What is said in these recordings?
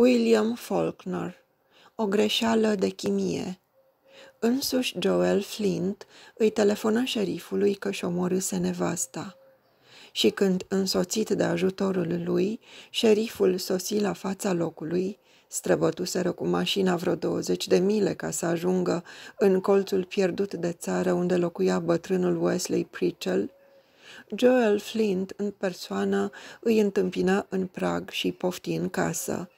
William Faulkner O greșeală de chimie Însuși Joel Flint îi telefonă șerifului că și omorâse nevasta. Și când, însoțit de ajutorul lui, șeriful sosi la fața locului, străbătuseră cu mașina vreo 20 de mile ca să ajungă în colțul pierdut de țară unde locuia bătrânul Wesley Pritchell, Joel Flint în persoană îi întâmpină în prag și pofti în casă.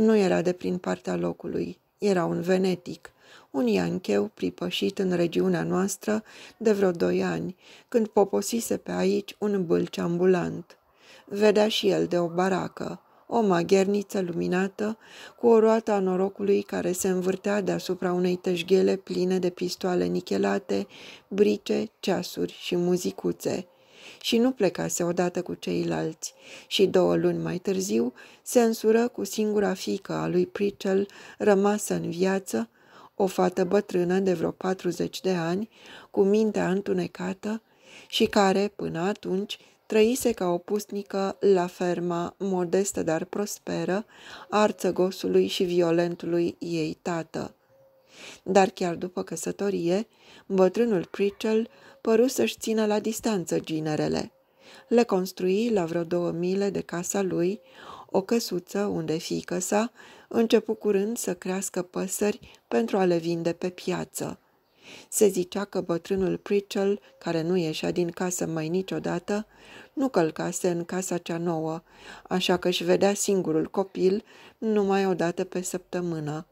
Nu era de prin partea locului, era un venetic, un iancheu pripășit în regiunea noastră de vreo doi ani, când poposise pe aici un bâlci ambulant. Vedea și el de o baracă, o magherniță luminată, cu o roată a norocului care se învârtea deasupra unei teșghele pline de pistoale nichelate, brice, ceasuri și muzicuțe și nu plecase odată cu ceilalți și două luni mai târziu se însură cu singura fiică a lui Pritchell rămasă în viață, o fată bătrână de vreo 40 de ani, cu mintea întunecată și care, până atunci, trăise ca o pustnică la ferma modestă dar prosperă arță gosului și violentului ei tată. Dar chiar după căsătorie, bătrânul Pritchell păru să-și țină la distanță ginerele. Le construi la vreo două mile de casa lui o căsuță unde fiică sa începu curând să crească păsări pentru a le vinde pe piață. Se zicea că bătrânul Pritchell, care nu ieșea din casă mai niciodată, nu călcase în casa cea nouă, așa că își vedea singurul copil numai o dată pe săptămână.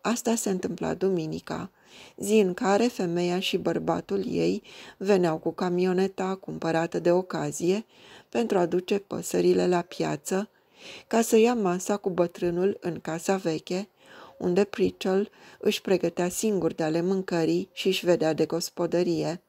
Asta se întâmpla duminica, zi în care femeia și bărbatul ei veneau cu camioneta cumpărată de ocazie pentru a duce păsările la piață, ca să ia masa cu bătrânul în casa veche, unde Pritchell își pregătea singur de ale mâncării și își vedea de gospodărie.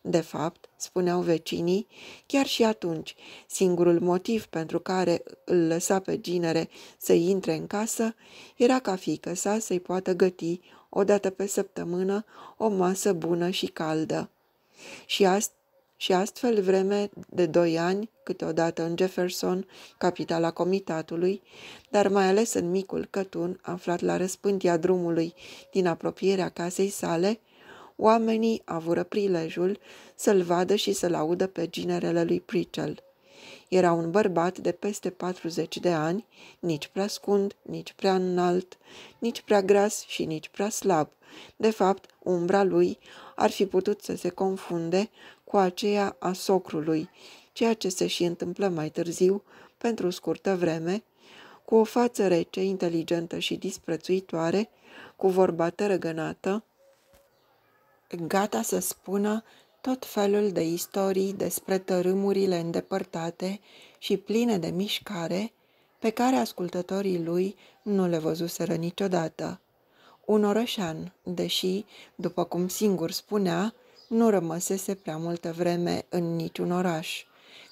De fapt, spuneau vecinii, chiar și atunci, singurul motiv pentru care îl lăsa pe ginere să intre în casă era ca fiică sa să-i poată găti o dată pe săptămână, o masă bună și caldă. Și, ast- și astfel, vreme de doi ani, câteodată în Jefferson, capitala comitatului, dar mai ales în micul Cătun, aflat la răspântia drumului din apropierea casei sale, oamenii avură prilejul să-l vadă și să-l audă pe ginerele lui Pritchell. Era un bărbat de peste 40 de ani, nici prea scund, nici prea înalt, nici prea gras și nici prea slab. De fapt, umbra lui ar fi putut să se confunde cu aceea a socrului, ceea ce se și întâmplă mai târziu, pentru scurtă vreme, cu o față rece, inteligentă și disprețuitoare, cu vorba tărăgănată, gata să spună tot felul de istorii despre tărâmurile îndepărtate și pline de mișcare pe care ascultătorii lui nu le văzuseră niciodată. Un orășan, deși, după cum singur spunea, nu rămăsese prea multă vreme în niciun oraș,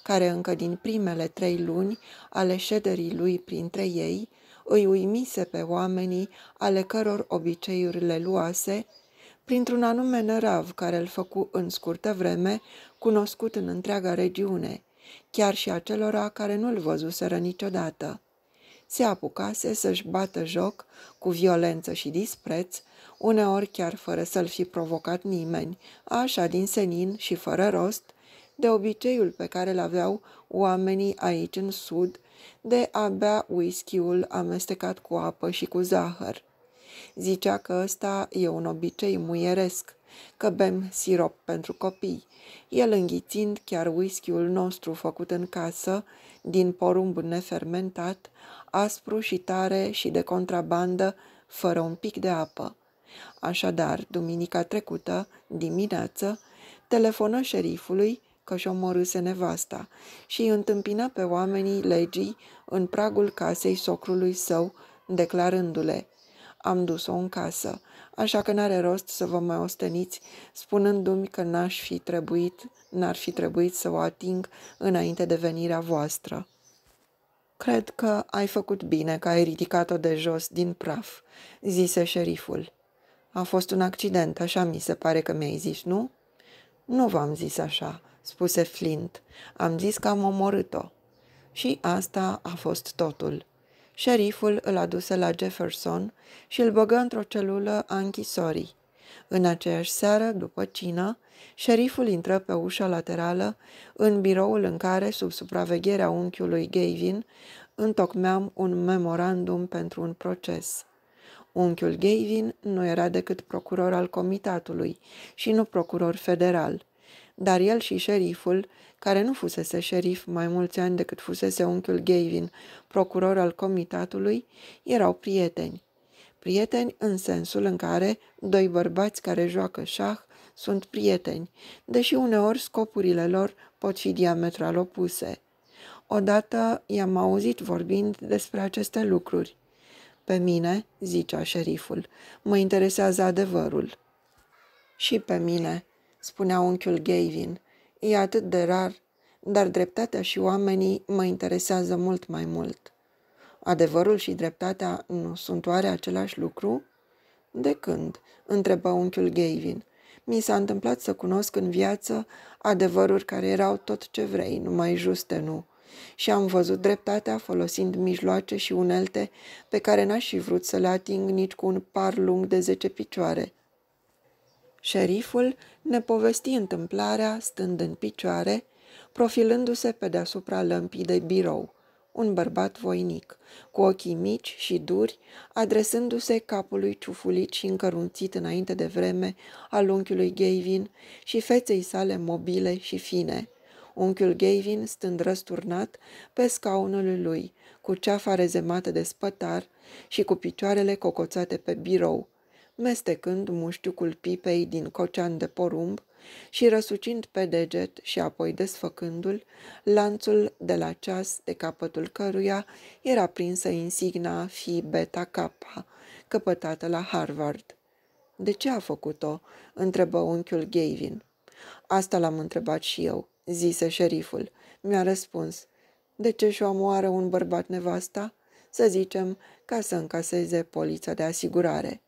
care încă din primele trei luni ale șederii lui printre ei îi uimise pe oamenii ale căror obiceiurile luase printr-un anume nărav care îl făcu în scurtă vreme cunoscut în întreaga regiune, chiar și acelora care nu-l văzuseră niciodată. Se apucase să-și bată joc cu violență și dispreț, uneori chiar fără să-l fi provocat nimeni, așa din senin și fără rost, de obiceiul pe care îl aveau oamenii aici în sud de a bea whisky-ul amestecat cu apă și cu zahăr Zicea că ăsta e un obicei muieresc, că bem sirop pentru copii, el înghițind chiar whisky-ul nostru făcut în casă, din porumb nefermentat, aspru și tare și de contrabandă, fără un pic de apă. Așadar, duminica trecută, dimineață, telefonă șerifului că și morâse nevasta și îi întâmpină pe oamenii legii în pragul casei socrului său, declarându-le – am dus-o în casă, așa că n-are rost să vă mai osteniți, spunându-mi că n-aș fi trebuit, n-ar fi trebuit să o ating înainte de venirea voastră. Cred că ai făcut bine că ai ridicat-o de jos din praf, zise șeriful. A fost un accident, așa mi se pare că mi-ai zis, nu? Nu v-am zis așa, spuse Flint. Am zis că am omorât-o. Și asta a fost totul. Șeriful îl aduse la Jefferson și îl băgă într-o celulă a închisorii. În aceeași seară, după cină, șeriful intră pe ușa laterală în biroul în care, sub supravegherea unchiului Gavin, întocmeam un memorandum pentru un proces. Unchiul Gavin nu era decât procuror al comitatului și nu procuror federal, dar el și șeriful care nu fusese șerif mai mulți ani decât fusese unchiul Gavin, procuror al comitatului, erau prieteni. Prieteni în sensul în care doi bărbați care joacă șah sunt prieteni, deși uneori scopurile lor pot fi diametral opuse. Odată i-am auzit vorbind despre aceste lucruri. Pe mine, zicea șeriful, mă interesează adevărul. Și pe mine, spunea unchiul Gavin, E atât de rar, dar dreptatea și oamenii mă interesează mult mai mult. Adevărul și dreptatea nu sunt oare același lucru? De când? întrebă unchiul Gavin. Mi s-a întâmplat să cunosc în viață adevăruri care erau tot ce vrei, numai juste nu. Și am văzut dreptatea folosind mijloace și unelte pe care n-aș fi vrut să le ating nici cu un par lung de zece picioare. Șeriful ne povesti întâmplarea stând în picioare, profilându-se pe deasupra lămpii de birou, un bărbat voinic, cu ochii mici și duri, adresându-se capului ciufulit și încărunțit înainte de vreme al unchiului Gavin și feței sale mobile și fine. Unchiul Gavin stând răsturnat pe scaunul lui, cu ceafa rezemată de spătar și cu picioarele cocoțate pe birou, mestecând muștiucul pipei din cocean de porumb și răsucind pe deget și apoi desfăcându-l, lanțul de la ceas de capătul căruia era prinsă insigna fi Beta Kappa, căpătată la Harvard. De ce a făcut-o?" întrebă unchiul Gavin. Asta l-am întrebat și eu," zise șeriful. Mi-a răspuns. De ce și-o amoară un bărbat nevasta? Să zicem, ca să încaseze polița de asigurare."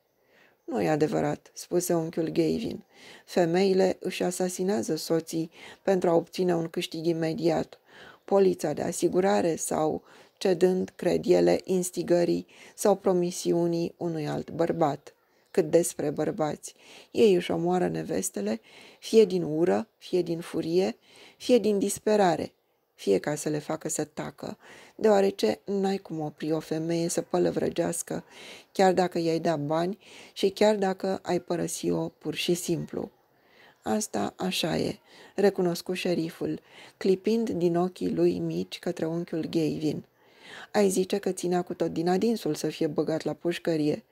Nu e adevărat, spuse unchiul Gavin. Femeile își asasinează soții pentru a obține un câștig imediat. Polița de asigurare sau cedând, crediele instigării sau promisiunii unui alt bărbat. Cât despre bărbați, ei își omoară nevestele, fie din ură, fie din furie, fie din disperare, fie ca să le facă să tacă, deoarece n-ai cum opri o femeie să pălăvrăgească, chiar dacă i-ai da bani și chiar dacă ai părăsi-o pur și simplu. Asta așa e, recunoscu șeriful, clipind din ochii lui mici către unchiul Gavin. Ai zice că ținea cu tot din adinsul să fie băgat la pușcărie,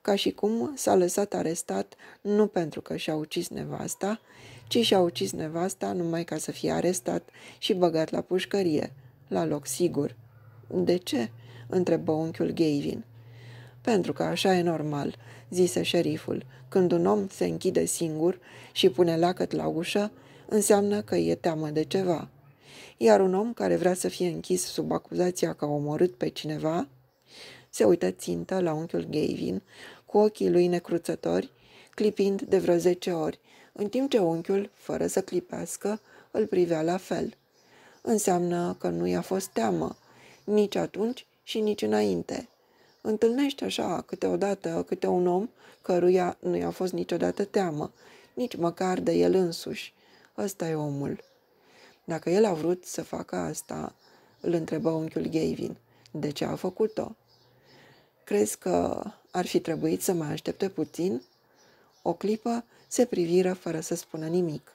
ca și cum s-a lăsat arestat nu pentru că și-a ucis nevasta, ci și-a ucis nevasta numai ca să fie arestat și băgat la pușcărie, la loc sigur. De ce? întrebă unchiul Gavin. Pentru că așa e normal, zise șeriful. Când un om se închide singur și pune lacăt la ușă, înseamnă că e teamă de ceva. Iar un om care vrea să fie închis sub acuzația că a omorât pe cineva, se uită țintă la unchiul Gavin, cu ochii lui necruțători, clipind de vreo zece ori, în timp ce unchiul, fără să clipească, îl privea la fel – înseamnă că nu i-a fost teamă, nici atunci și nici înainte. Întâlnești așa câteodată câte un om căruia nu i-a fost niciodată teamă, nici măcar de el însuși. Ăsta e omul. Dacă el a vrut să facă asta, îl întrebă unchiul Gavin, de ce a făcut-o? Crezi că ar fi trebuit să mai aștepte puțin? O clipă se priviră fără să spună nimic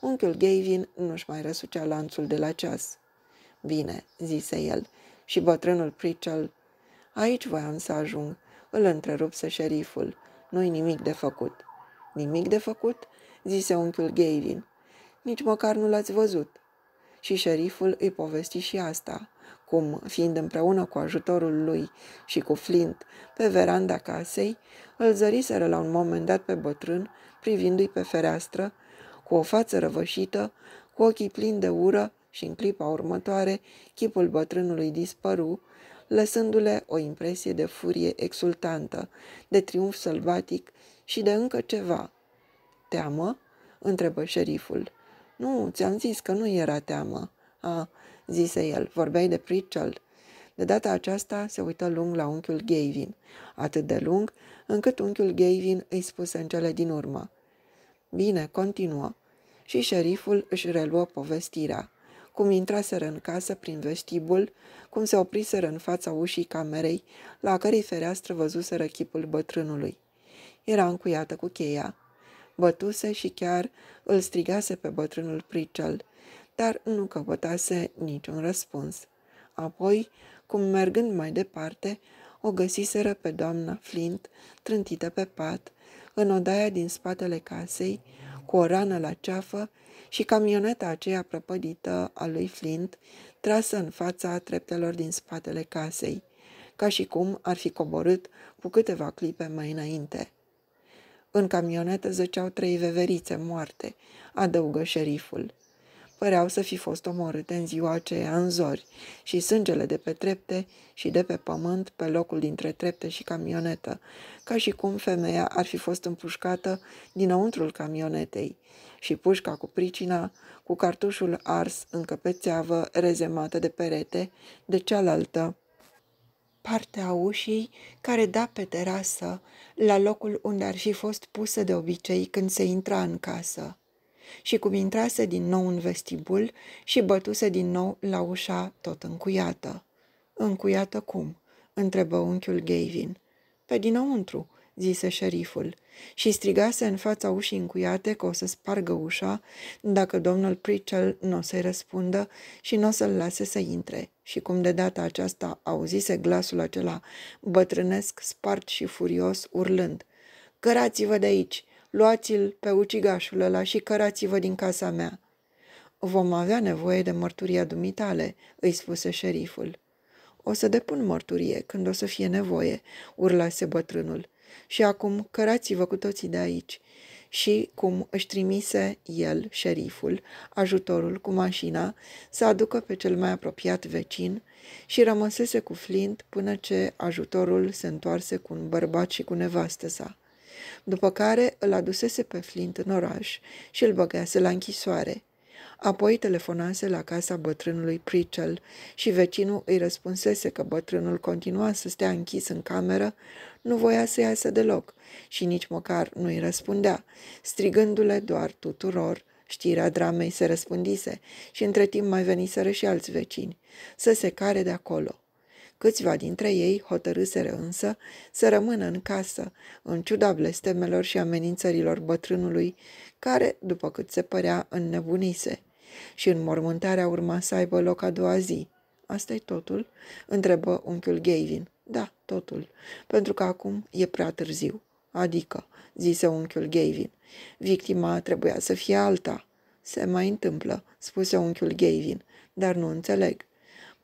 unchiul Gavin nu-și mai răsucea lanțul de la ceas. Bine, zise el, și bătrânul Pritchell, aici voiam să ajung, îl întrerupse șeriful, nu-i nimic de făcut. Nimic de făcut? zise unchiul Gavin. Nici măcar nu l-ați văzut. Și șeriful îi povesti și asta, cum, fiind împreună cu ajutorul lui și cu Flint pe veranda casei, îl zăriseră la un moment dat pe bătrân, privindu-i pe fereastră, cu o față răvășită, cu ochii plini de ură și în clipa următoare chipul bătrânului dispăru, lăsându-le o impresie de furie exultantă, de triumf sălbatic și de încă ceva. Teamă? întrebă șeriful. Nu, ți-am zis că nu era teamă. A, zise el, vorbeai de Pritchell. De data aceasta se uită lung la unchiul Gavin, atât de lung încât unchiul Gavin îi spuse în cele din urmă. Bine, continuă. Și șeriful își reluă povestirea. Cum intraseră în casă prin vestibul, cum se opriseră în fața ușii camerei, la cărei fereastră văzuseră chipul bătrânului. Era încuiată cu cheia. Bătuse și chiar îl strigase pe bătrânul Pricel, dar nu căpătase niciun răspuns. Apoi, cum mergând mai departe, o găsiseră pe doamna Flint, trântită pe pat, în odaia din spatele casei, cu o rană la ceafă și camioneta aceea prăpădită a lui Flint, trasă în fața treptelor din spatele casei, ca și cum ar fi coborât cu câteva clipe mai înainte. În camionetă zăceau trei veverițe moarte, adăugă șeriful păreau să fi fost omorâte în ziua aceea în zori și sângele de pe trepte și de pe pământ pe locul dintre trepte și camionetă, ca și cum femeia ar fi fost împușcată dinăuntrul camionetei și pușca cu pricina, cu cartușul ars încă căpețeavă rezemată de perete, de cealaltă partea ușii care da pe terasă, la locul unde ar fi fost pusă de obicei când se intra în casă și cum intrase din nou în vestibul și bătuse din nou la ușa tot încuiată. Încuiată cum? întrebă unchiul Gavin. Pe dinăuntru, zise șeriful, și strigase în fața ușii încuiate că o să spargă ușa dacă domnul Pritchell nu o să-i răspundă și nu o să-l lase să intre. Și cum de data aceasta auzise glasul acela bătrânesc, spart și furios, urlând, Cărați-vă de aici! luați-l pe ucigașul ăla și cărați-vă din casa mea. Vom avea nevoie de mărturia dumitale, îi spuse șeriful. O să depun mărturie când o să fie nevoie, urlase bătrânul. Și acum cărați-vă cu toții de aici. Și cum își trimise el, șeriful, ajutorul cu mașina, să aducă pe cel mai apropiat vecin și rămăsese cu Flint până ce ajutorul se întoarse cu un bărbat și cu nevastă sa după care îl adusese pe Flint în oraș și îl băgase la închisoare. Apoi telefonase la casa bătrânului Pritchell și vecinul îi răspunsese că bătrânul continua să stea închis în cameră, nu voia să iasă deloc și nici măcar nu îi răspundea, strigându-le doar tuturor Știrea dramei se răspândise și între timp mai veniseră și alți vecini să se care de acolo. Câțiva dintre ei hotărâsere însă să rămână în casă, în ciuda blestemelor și amenințărilor bătrânului, care, după cât se părea, înnebunise. Și mormântarea urma să aibă loc a doua zi. asta e totul?" întrebă unchiul Gavin. Da, totul, pentru că acum e prea târziu. Adică, zise unchiul Gavin, victima trebuia să fie alta. Se mai întâmplă, spuse unchiul Gavin, dar nu înțeleg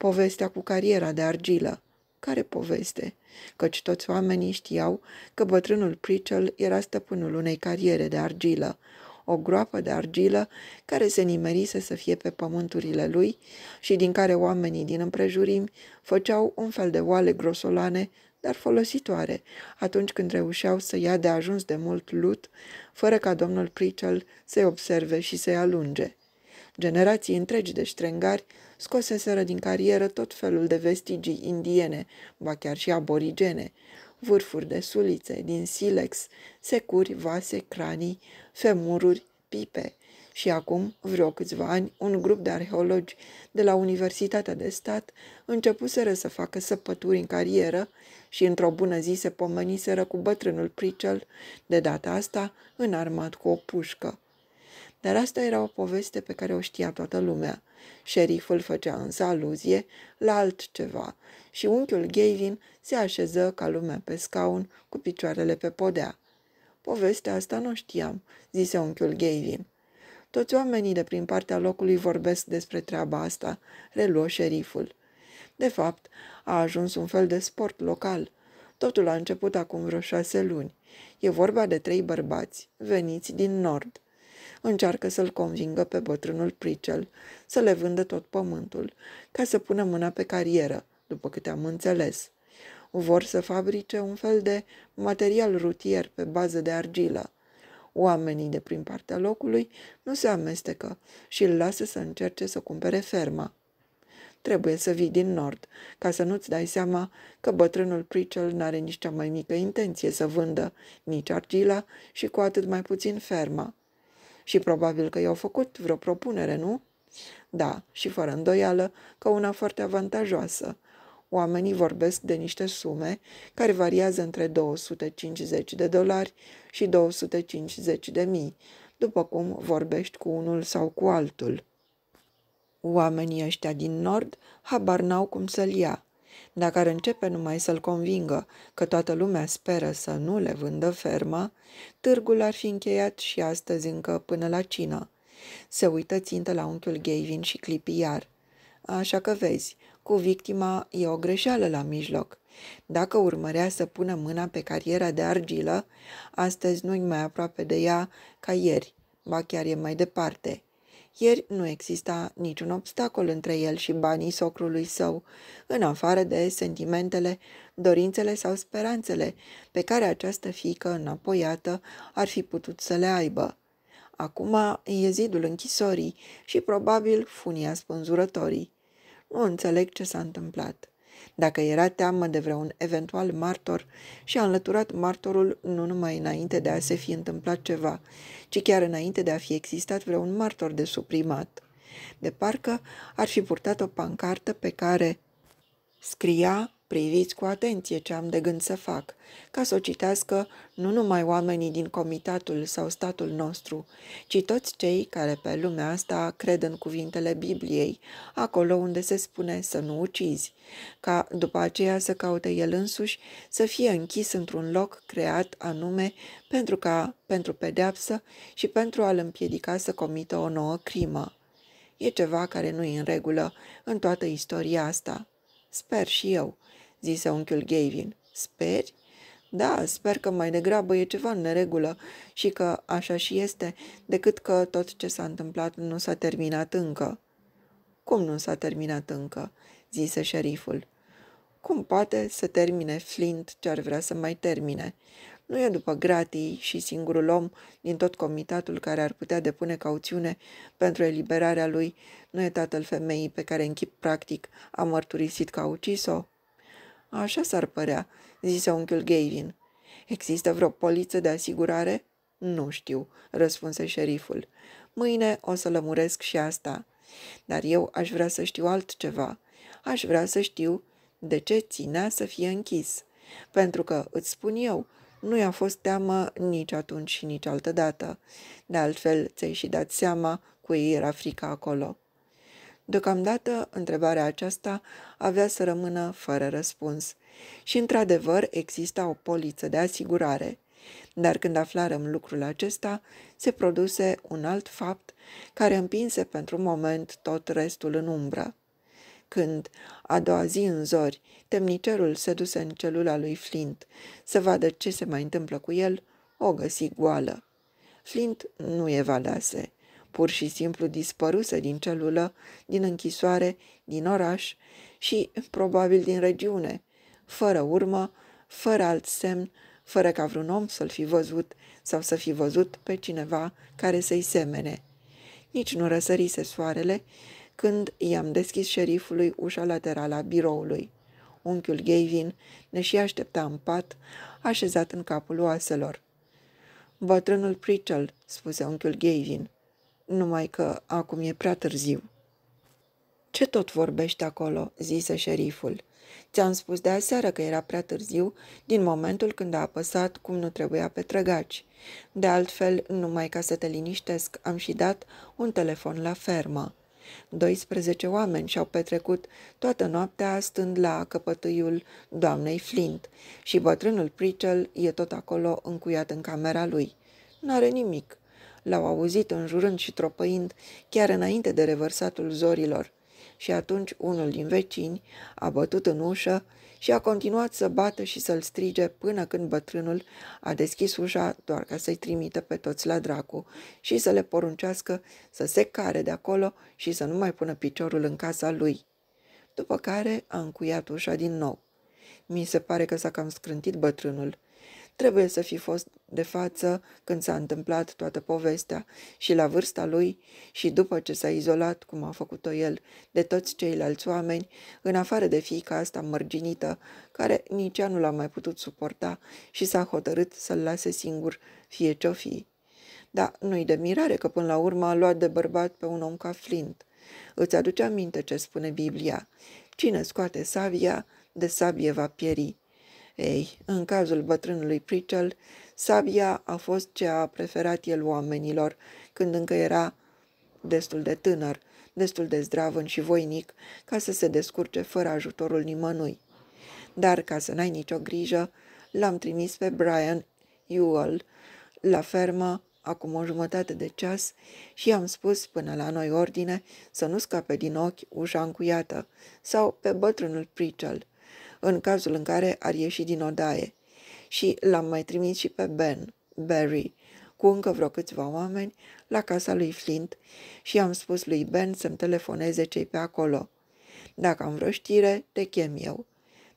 povestea cu cariera de argilă. Care poveste? Căci toți oamenii știau că bătrânul Pritchell era stăpânul unei cariere de argilă, o groapă de argilă care se nimerise să fie pe pământurile lui și din care oamenii din împrejurimi făceau un fel de oale grosolane, dar folositoare, atunci când reușeau să ia de ajuns de mult lut, fără ca domnul Pritchell să-i observe și să-i alunge. Generații întregi de ștrengari scoseseră din carieră tot felul de vestigii indiene, ba chiar și aborigene, vârfuri de sulițe, din silex, securi, vase, cranii, femururi, pipe. Și acum, vreo câțiva ani, un grup de arheologi de la Universitatea de Stat începuseră să facă săpături în carieră și într-o bună zi se pomeniseră cu bătrânul Pricel, de data asta înarmat cu o pușcă. Dar asta era o poveste pe care o știa toată lumea. Șeriful făcea însă aluzie la altceva și unchiul Gavin se așeză ca lumea pe scaun cu picioarele pe podea. Povestea asta nu știam, zise unchiul Gavin. Toți oamenii de prin partea locului vorbesc despre treaba asta, reluă șeriful. De fapt, a ajuns un fel de sport local. Totul a început acum vreo șase luni. E vorba de trei bărbați, veniți din nord încearcă să-l convingă pe bătrânul Pricel să le vândă tot pământul, ca să pună mâna pe carieră, după câte am înțeles. Vor să fabrice un fel de material rutier pe bază de argilă. Oamenii de prin partea locului nu se amestecă și îl lasă să încerce să cumpere ferma trebuie să vii din nord, ca să nu-ți dai seama că bătrânul Pritchell n-are nici cea mai mică intenție să vândă nici argila și cu atât mai puțin ferma. Și probabil că i-au făcut vreo propunere, nu? Da, și fără îndoială că una foarte avantajoasă. Oamenii vorbesc de niște sume care variază între 250 de dolari și 250 de mii, după cum vorbești cu unul sau cu altul. Oamenii ăștia din nord habar n-au cum să-l ia. Dacă ar începe numai să-l convingă că toată lumea speră să nu le vândă ferma, târgul ar fi încheiat și astăzi încă până la cină. Se uită țintă la unchiul Gavin și clipi iar. Așa că vezi, cu victima e o greșeală la mijloc. Dacă urmărea să pună mâna pe cariera de argilă, astăzi nu-i mai aproape de ea ca ieri, ba chiar e mai departe. Ieri nu exista niciun obstacol între el și banii socrului său, în afară de sentimentele, dorințele sau speranțele pe care această fiică înapoiată ar fi putut să le aibă. Acum e zidul închisorii și probabil funia spânzurătorii. Nu înțeleg ce s-a întâmplat dacă era teamă de vreun eventual martor și a înlăturat martorul nu numai înainte de a se fi întâmplat ceva, ci chiar înainte de a fi existat vreun martor de suprimat. De parcă ar fi purtat o pancartă pe care scria Priviți cu atenție ce am de gând să fac, ca să o citească nu numai oamenii din comitatul sau statul nostru, ci toți cei care pe lumea asta cred în cuvintele Bibliei, acolo unde se spune să nu ucizi, ca după aceea să caute el însuși să fie închis într-un loc creat anume pentru ca, pentru pedeapsă și pentru a-l împiedica să comită o nouă crimă. E ceva care nu e în regulă în toată istoria asta. Sper și eu zise unchiul Gavin. Speri? Da, sper că mai degrabă e ceva în neregulă și că așa și este, decât că tot ce s-a întâmplat nu s-a terminat încă. Cum nu s-a terminat încă? zise șeriful. Cum poate să termine Flint ce ar vrea să mai termine? Nu e după gratii și singurul om din tot comitatul care ar putea depune cauțiune pentru eliberarea lui, nu e tatăl femeii pe care în chip practic a mărturisit că a ucis-o? Așa s-ar părea, zise unchiul Gavin. Există vreo poliță de asigurare? Nu știu, răspunse șeriful. Mâine o să lămuresc și asta. Dar eu aș vrea să știu altceva. Aș vrea să știu de ce ținea să fie închis. Pentru că, îți spun eu, nu i-a fost teamă nici atunci și nici altădată. dată. De altfel, ți-ai și dat seama ei era frica acolo. Deocamdată, întrebarea aceasta avea să rămână fără răspuns. Și, într-adevăr, exista o poliță de asigurare. Dar când aflarăm lucrul acesta, se produse un alt fapt care împinse pentru moment tot restul în umbră. Când, a doua zi în zori, temnicerul se duse în celula lui Flint să vadă ce se mai întâmplă cu el, o găsi goală. Flint nu evadase pur și simplu dispăruse din celulă, din închisoare, din oraș și probabil din regiune, fără urmă, fără alt semn, fără ca vreun om să-l fi văzut sau să fi văzut pe cineva care să-i semene. Nici nu răsărise soarele când i-am deschis șerifului ușa laterală a biroului. Unchiul Gavin ne și aștepta în pat, așezat în capul oaselor. Bătrânul Pritchell, spuse unchiul Gavin numai că acum e prea târziu. Ce tot vorbești acolo?" zise șeriful. Ți-am spus de aseară că era prea târziu din momentul când a apăsat cum nu trebuia pe trăgaci. De altfel, numai ca să te liniștesc, am și dat un telefon la fermă. 12 oameni și-au petrecut toată noaptea stând la căpătâiul doamnei Flint și bătrânul Pritchell e tot acolo încuiat în camera lui. N-are nimic. L-au auzit înjurând și tropăind chiar înainte de revărsatul zorilor și atunci unul din vecini a bătut în ușă și a continuat să bată și să-l strige până când bătrânul a deschis ușa doar ca să-i trimită pe toți la dracu și să le poruncească să se care de acolo și să nu mai pună piciorul în casa lui. După care a încuiat ușa din nou. Mi se pare că s-a cam scrântit bătrânul. Trebuie să fi fost de față când s-a întâmplat toată povestea și la vârsta lui și după ce s-a izolat, cum a făcut-o el, de toți ceilalți oameni, în afară de fiica asta mărginită, care nici ea nu l-a mai putut suporta și s-a hotărât să-l lase singur, fie ce-o fi. Dar nu-i de mirare că până la urmă a luat de bărbat pe un om ca Flint. Îți aduce aminte ce spune Biblia. Cine scoate savia, de sabie va pieri. Ei, în cazul bătrânului Pritchell, sabia a fost ce a preferat el oamenilor, când încă era destul de tânăr, destul de zdravân și voinic, ca să se descurce fără ajutorul nimănui. Dar, ca să n-ai nicio grijă, l-am trimis pe Brian Ewell la fermă acum o jumătate de ceas și am spus până la noi ordine să nu scape din ochi ușa încuiată sau pe bătrânul Pritchell în cazul în care ar ieși din odaie. Și l-am mai trimis și pe Ben, Barry, cu încă vreo câțiva oameni, la casa lui Flint și am spus lui Ben să-mi telefoneze cei pe acolo. Dacă am vreo știre, te chem eu.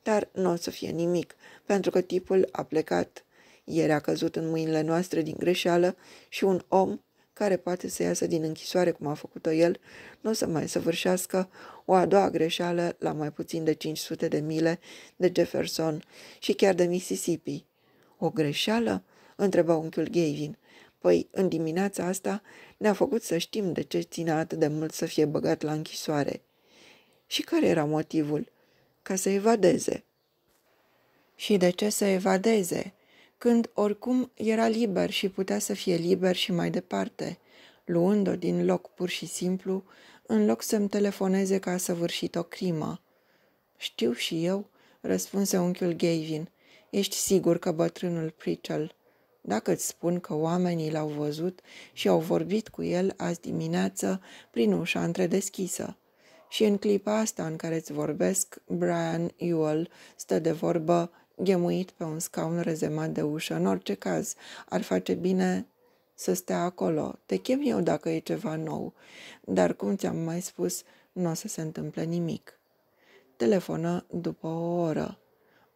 Dar nu o să fie nimic, pentru că tipul a plecat. Ieri a căzut în mâinile noastre din greșeală și un om care poate să iasă din închisoare cum a făcut-o el, nu o să mai săvârșească o a doua greșeală la mai puțin de 500 de mile de Jefferson și chiar de Mississippi. O greșeală? întrebă unchiul Gavin. Păi, în dimineața asta ne-a făcut să știm de ce ține atât de mult să fie băgat la închisoare. Și care era motivul? Ca să evadeze. Și de ce să evadeze? când oricum era liber și putea să fie liber și mai departe, luând-o din loc pur și simplu, în loc să-mi telefoneze că a săvârșit o crimă. Știu și eu, răspunse unchiul Gavin. Ești sigur că bătrânul Pritchell. Dacă îți spun că oamenii l-au văzut și au vorbit cu el azi dimineață prin ușa întredeschisă. Și în clipa asta în care îți vorbesc, Brian Ewell stă de vorbă ghemuit pe un scaun rezemat de ușă. În orice caz, ar face bine să stea acolo. Te chem eu dacă e ceva nou, dar cum ți-am mai spus, nu o să se întâmple nimic. Telefonă după o oră.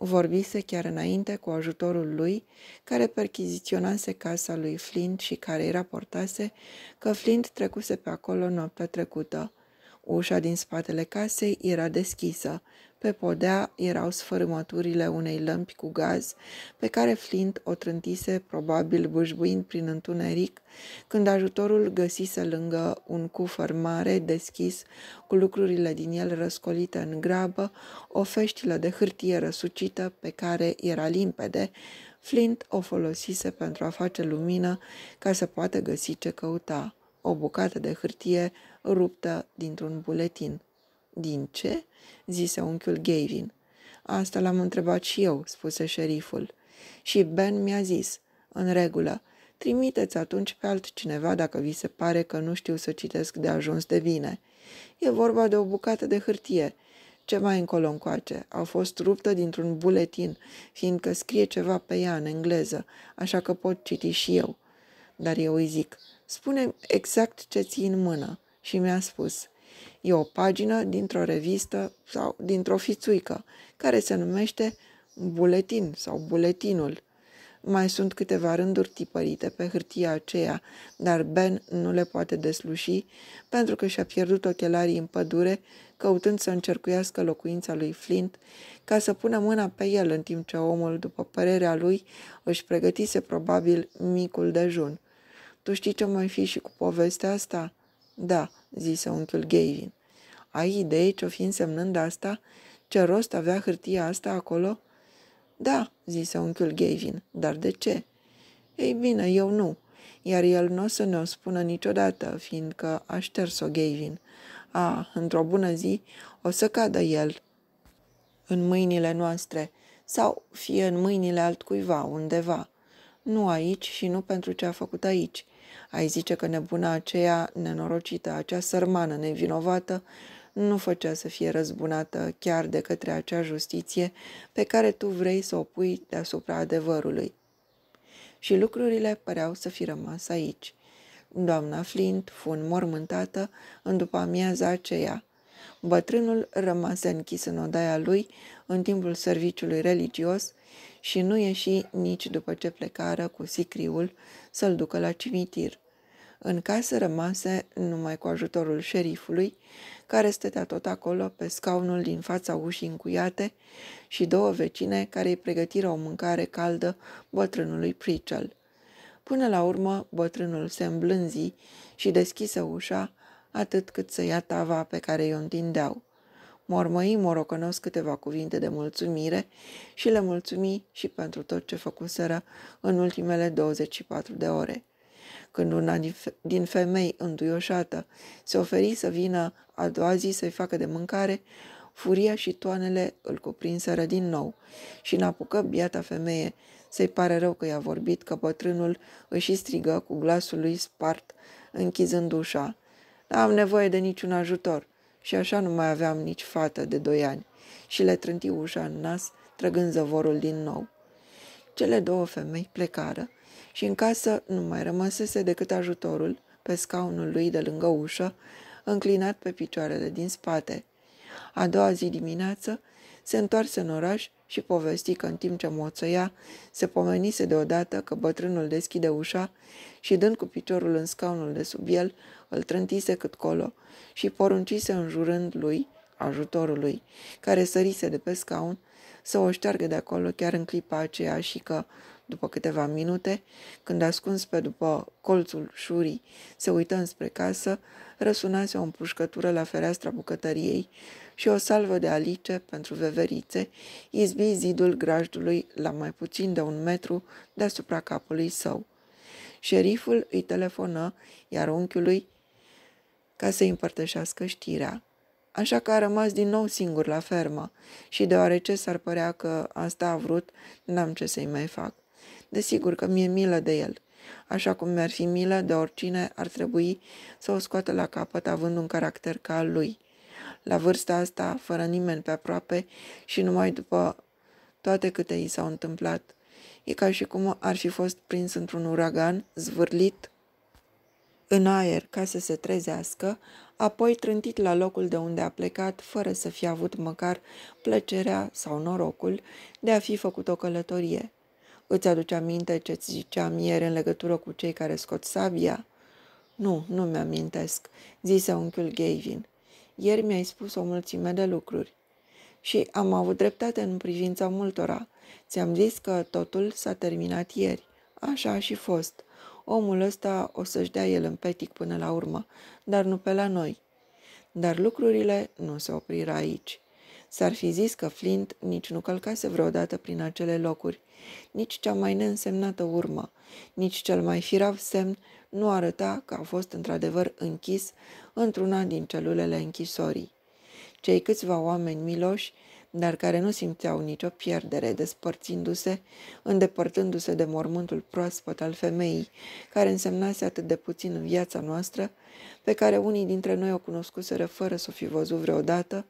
Vorbise chiar înainte cu ajutorul lui, care perchiziționase casa lui Flint și care îi raportase că Flint trecuse pe acolo noaptea trecută. Ușa din spatele casei era deschisă. Pe podea erau sfărâmăturile unei lămpi cu gaz, pe care Flint o trântise, probabil bâșbuind prin întuneric, când ajutorul găsise lângă un cufăr mare, deschis, cu lucrurile din el răscolite în grabă, o feștilă de hârtie răsucită pe care era limpede. Flint o folosise pentru a face lumină ca să poată găsi ce căuta o bucată de hârtie ruptă dintr-un buletin. Din ce?" zise unchiul Gavin. Asta l-am întrebat și eu," spuse șeriful. Și Ben mi-a zis, în regulă, trimiteți atunci pe altcineva dacă vi se pare că nu știu să citesc de ajuns de bine. E vorba de o bucată de hârtie. Ce mai încolo încoace? A fost ruptă dintr-un buletin, fiindcă scrie ceva pe ea în engleză, așa că pot citi și eu. Dar eu îi zic, spune exact ce ții în mână și mi-a spus. E o pagină dintr-o revistă sau dintr-o fițuică, care se numește Buletin sau Buletinul. Mai sunt câteva rânduri tipărite pe hârtia aceea, dar Ben nu le poate desluși pentru că și-a pierdut ochelarii în pădure, căutând să încercuiască locuința lui Flint ca să pună mâna pe el în timp ce omul, după părerea lui, își pregătise probabil micul dejun. Tu știi ce mai fi și cu povestea asta?" Da," zise unchiul Gavin. Ai idei ce-o fi însemnând asta? Ce rost avea hârtia asta acolo?" Da," zise unchiul Gavin, dar de ce?" Ei bine, eu nu." Iar el nu o să ne-o spună niciodată, fiindcă a șters-o Gavin. A, într-o bună zi, o să cadă el în mâinile noastre sau fie în mâinile altcuiva, undeva. Nu aici și nu pentru ce a făcut aici, ai zice că nebuna aceea, nenorocită, acea sărmană nevinovată, nu făcea să fie răzbunată chiar de către acea justiție pe care tu vrei să o pui deasupra adevărului. Și lucrurile păreau să fi rămas aici. Doamna Flint fu înmormântată în după amiaza aceea. Bătrânul rămase închis în odaia lui în timpul serviciului religios, și nu ieși nici după ce plecară cu sicriul să-l ducă la cimitir. În casă rămase numai cu ajutorul șerifului, care stătea tot acolo pe scaunul din fața ușii încuiate și două vecine care îi pregătiră o mâncare caldă bătrânului Pritchell. Până la urmă, bătrânul se îmblânzi și deschise ușa atât cât să ia tava pe care i-o întindeau mormăi morocănos câteva cuvinte de mulțumire și le mulțumi și pentru tot ce făcuseră în ultimele 24 de ore. Când una din femei înduioșată se oferi să vină a doua zi să-i facă de mâncare, furia și toanele îl cuprinseră din nou și n-apucă biata femeie să-i pare rău că i-a vorbit că bătrânul își strigă cu glasul lui spart, închizând ușa. N-am nevoie de niciun ajutor și așa nu mai aveam nici fată de doi ani și le trânti ușa în nas, trăgând zăvorul din nou. Cele două femei plecară și în casă nu mai rămăsese decât ajutorul pe scaunul lui de lângă ușă, înclinat pe picioarele din spate. A doua zi dimineață se întoarse în oraș și povesti că în timp ce moțăia, se pomenise deodată că bătrânul deschide ușa și dând cu piciorul în scaunul de sub el, îl trântise cât colo și poruncise jurând lui, ajutorului, care sărise de pe scaun, să o șteargă de acolo chiar în clipa aceea și că, după câteva minute, când ascuns pe după colțul șurii se uită înspre casă, răsunase o împușcătură la fereastra bucătăriei și o salvă de alice pentru veverițe izbi zidul grajdului la mai puțin de un metru deasupra capului său. Șeriful îi telefonă, iar unchiului ca să împărtășească știrea. Așa că a rămas din nou singur la fermă și deoarece s-ar părea că asta a vrut, n-am ce să-i mai fac. Desigur că mi-e milă de el, așa cum mi-ar fi milă de oricine ar trebui să o scoată la capăt având un caracter ca al lui. La vârsta asta, fără nimeni pe aproape și numai după toate câte i s-au întâmplat. E ca și cum ar fi fost prins într-un uragan, zvârlit în aer ca să se trezească, apoi trântit la locul de unde a plecat, fără să fi avut măcar plăcerea sau norocul de a fi făcut o călătorie. Îți aduce aminte ce-ți ziceam ieri în legătură cu cei care scot sabia? Nu, nu mi-amintesc, zise unchiul Gavin. Ieri mi-ai spus o mulțime de lucruri. Și am avut dreptate în privința multora. Ți-am zis că totul s-a terminat ieri. Așa a și fost. Omul ăsta o să-și dea el în petic până la urmă, dar nu pe la noi. Dar lucrurile nu se opriră aici. S-ar fi zis că Flint nici nu călcase vreodată prin acele locuri, nici cea mai neînsemnată urmă, nici cel mai firav semn nu arăta că a fost într-adevăr închis într-una din celulele închisorii. Cei câțiva oameni miloși dar care nu simțeau nicio pierdere, despărțindu-se, îndepărtându-se de mormântul proaspăt al femeii, care însemnase atât de puțin în viața noastră, pe care unii dintre noi o cunoscuseră fără să o fi văzut vreodată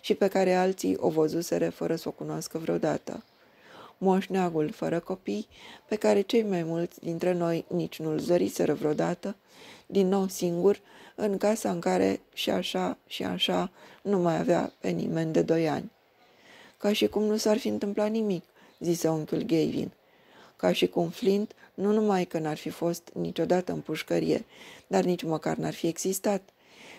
și pe care alții o văzuseră fără să o cunoască vreodată moșneagul fără copii, pe care cei mai mulți dintre noi nici nu-l zăriseră vreodată, din nou singur, în casa în care și așa și așa nu mai avea pe nimeni de doi ani. Ca și cum nu s-ar fi întâmplat nimic, zise unchiul Gavin. Ca și cum Flint nu numai că n-ar fi fost niciodată în pușcărie, dar nici măcar n-ar fi existat.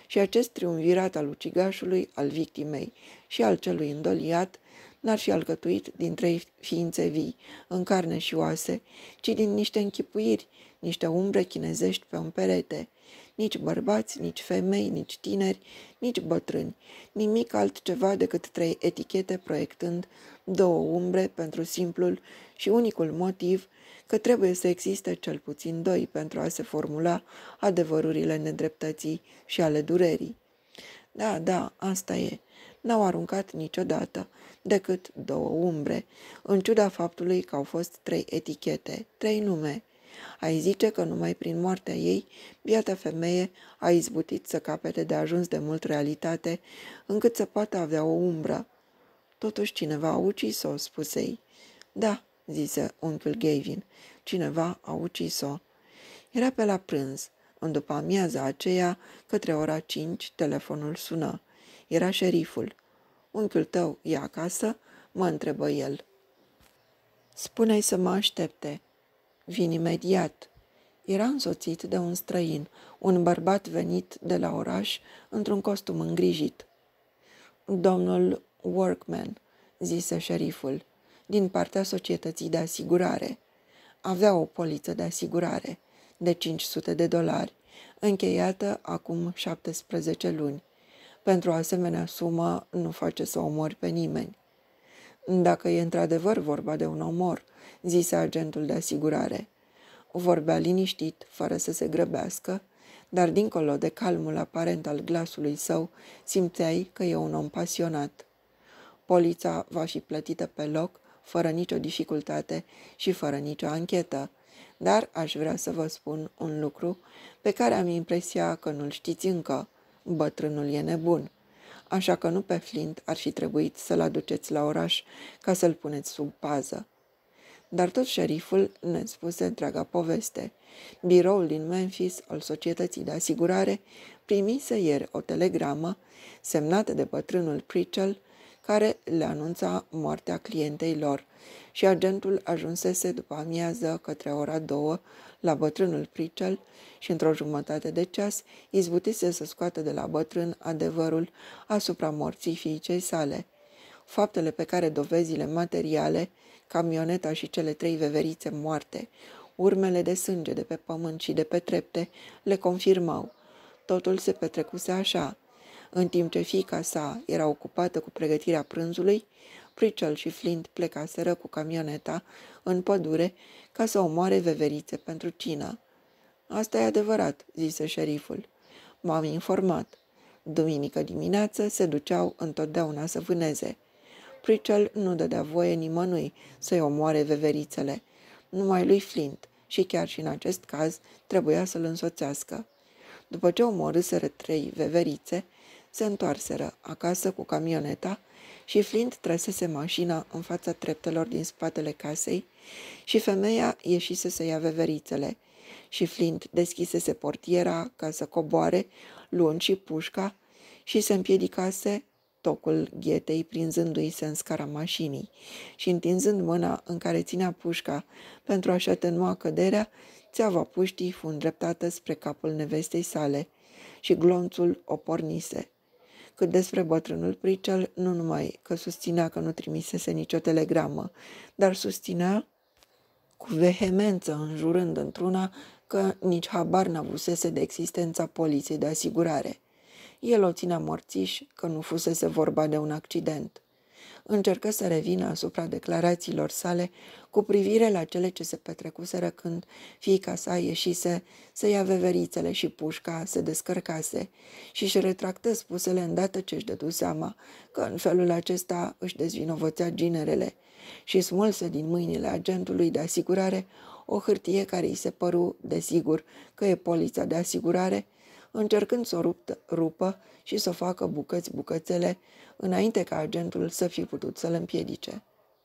Și acest triumvirat al ucigașului, al victimei și al celui îndoliat, n-ar fi alcătuit din trei ființe vii, în carne și oase, ci din niște închipuiri, niște umbre chinezești pe un perete, nici bărbați, nici femei, nici tineri, nici bătrâni, nimic altceva decât trei etichete proiectând două umbre pentru simplul și unicul motiv că trebuie să existe cel puțin doi pentru a se formula adevărurile nedreptății și ale durerii. Da, da, asta e. N-au aruncat niciodată decât două umbre, în ciuda faptului că au fost trei etichete, trei nume, ai zice că numai prin moartea ei, biata femeie a izbutit să capete de ajuns de mult realitate, încât să poată avea o umbră. Totuși cineva a ucis-o, spusei. Da, zise unchiul Gavin, cineva a ucis-o. Era pe la prânz. În după amiaza aceea, către ora cinci, telefonul sună. Era șeriful. Unchiul tău e acasă?" mă întrebă el. Spune-i să mă aștepte. Vin imediat. Era însoțit de un străin, un bărbat venit de la oraș într-un costum îngrijit. Domnul Workman, zise șeriful, din partea societății de asigurare. Avea o poliță de asigurare de 500 de dolari, încheiată acum 17 luni. Pentru o asemenea sumă nu face să omori pe nimeni. Dacă e într-adevăr vorba de un omor, zise agentul de asigurare. Vorbea liniștit, fără să se grăbească, dar dincolo de calmul aparent al glasului său, simțeai că e un om pasionat. Polița va fi plătită pe loc, fără nicio dificultate și fără nicio anchetă, dar aș vrea să vă spun un lucru pe care am impresia că nu-l știți încă. Bătrânul e nebun așa că nu pe Flint ar fi trebuit să-l aduceți la oraș ca să-l puneți sub pază. Dar tot șeriful ne spuse întreaga poveste. Biroul din Memphis al societății de asigurare primise ieri o telegramă semnată de bătrânul Pritchell care le anunța moartea clientei lor și agentul ajunsese după amiază către ora două la bătrânul Pricel și într-o jumătate de ceas izbutise să scoată de la bătrân adevărul asupra morții fiicei sale. Faptele pe care dovezile materiale, camioneta și cele trei veverițe moarte, urmele de sânge de pe pământ și de pe trepte, le confirmau. Totul se petrecuse așa. În timp ce fica sa era ocupată cu pregătirea prânzului, Pritchell și Flint plecaseră cu camioneta în pădure ca să omoare veverițe pentru cină. Asta e adevărat, zise șeriful. M-am informat. Duminică dimineață se duceau întotdeauna să vâneze. Pritchell nu dădea voie nimănui să-i omoare veverițele, numai lui Flint, și chiar și în acest caz trebuia să-l însoțească. După ce omorâseră trei veverițe, se întoarseră acasă cu camioneta și Flint trăsese mașina în fața treptelor din spatele casei și femeia ieșise să ia veverițele și Flint deschisese portiera ca să coboare luând și pușca și se împiedicase tocul ghetei prinzându-i se în scara mașinii și întinzând mâna în care ținea pușca pentru a-și atenua căderea, țeava puștii fu îndreptată spre capul nevestei sale și glonțul o pornise cât despre bătrânul Pricel, nu numai că susținea că nu trimisese nicio telegramă, dar susținea cu vehemență înjurând într-una că nici habar n-avusese de existența poliției de asigurare. El o ținea morțiș că nu fusese vorba de un accident încercă să revină asupra declarațiilor sale cu privire la cele ce se petrecuseră când fiica sa ieșise să ia veverițele și pușca, se descărcase și își retractă spusele îndată ce își dădu seama că în felul acesta își dezvinovățea ginerele și smulse din mâinile agentului de asigurare o hârtie care îi se păru, desigur, că e polița de asigurare, încercând să o ruptă, rupă și să o facă bucăți bucățele, înainte ca agentul să fi putut să-l împiedice.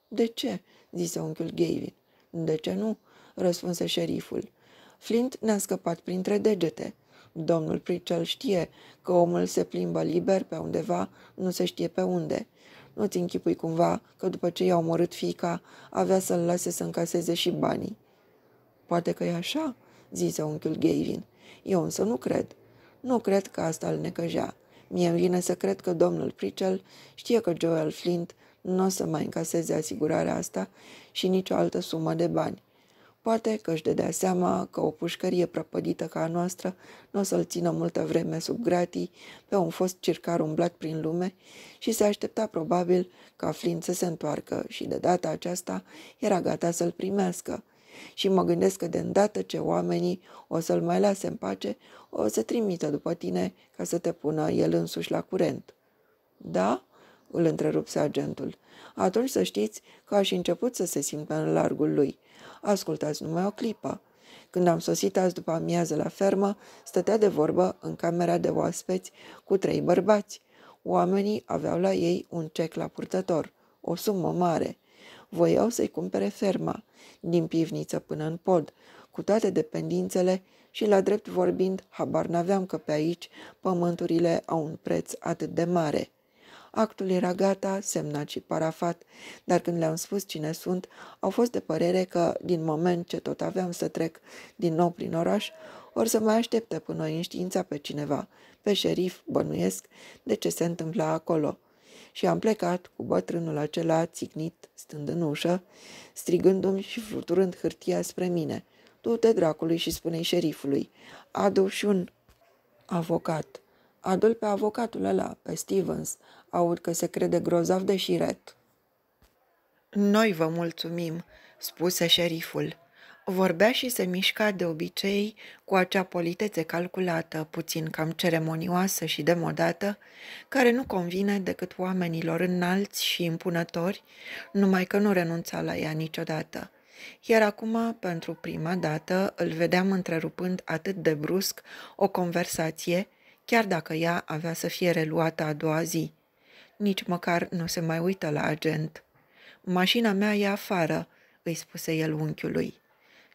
De ce?" zise unchiul Gavin. De ce nu?" răspunse șeriful. Flint ne-a scăpat printre degete. Domnul Pritchell știe că omul se plimbă liber pe undeva, nu se știe pe unde. Nu-ți închipui cumva că după ce i-a omorât fiica, avea să-l lase să încaseze și banii. Poate că e așa, zise unchiul Gavin. Eu însă nu cred. Nu cred că asta îl necăjea. Mie îmi vine să cred că domnul Pritchell știe că Joel Flint nu o să mai încaseze asigurarea asta și nicio altă sumă de bani. Poate că își dădea seama că o pușcărie prăpădită ca a noastră nu o să-l țină multă vreme sub gratii pe un fost circar umblat prin lume și se aștepta probabil ca Flint să se întoarcă și de data aceasta era gata să-l primească, și mă gândesc că de îndată ce oamenii o să-l mai lase în pace, o să trimită după tine ca să te pună el însuși la curent. Da? îl întrerupse agentul. Atunci să știți că aș început să se simtă în largul lui. Ascultați numai o clipă. Când am sosit azi după amiază la fermă, stătea de vorbă în camera de oaspeți cu trei bărbați. Oamenii aveau la ei un cec la purtător, o sumă mare. Voiau să-i cumpere ferma din pivniță până în pod, cu toate dependințele și, la drept vorbind, habar n-aveam că pe aici pământurile au un preț atât de mare. Actul era gata, semnat și parafat, dar când le-am spus cine sunt, au fost de părere că, din moment ce tot aveam să trec din nou prin oraș, ori să mai aștepte până în știința pe cineva, pe șerif, bănuiesc, de ce se întâmpla acolo – și am plecat cu bătrânul acela țignit, stând în ușă, strigându-mi și fluturând hârtia spre mine. Du-te dracului și spune-i șerifului, adu și un avocat. Adul pe avocatul ăla, pe Stevens. Aud că se crede grozav de șiret. Noi vă mulțumim, spuse șeriful. Vorbea și se mișca de obicei cu acea politețe calculată, puțin cam ceremonioasă și demodată, care nu convine decât oamenilor înalți și impunători, numai că nu renunța la ea niciodată. Iar acum, pentru prima dată, îl vedeam întrerupând atât de brusc o conversație, chiar dacă ea avea să fie reluată a doua zi. Nici măcar nu se mai uită la agent. Mașina mea e afară, îi spuse el unchiului